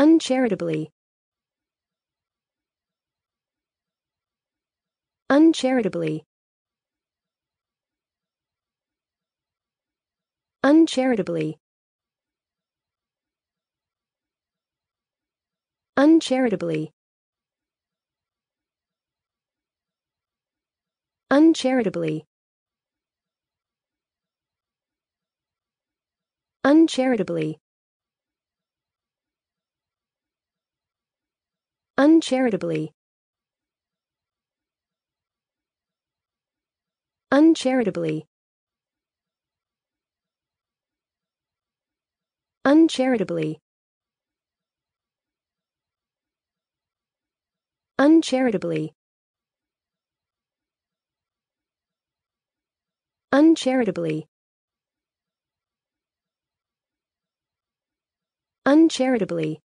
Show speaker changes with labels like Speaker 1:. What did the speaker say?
Speaker 1: Uncharitably. Uncharitably. Uncharitably. Uncharitably. Uncharitably. Uncharitably. Uncharitably. Uncharitably. Uncharitably. Uncharitably. Uncharitably. Uncharitably.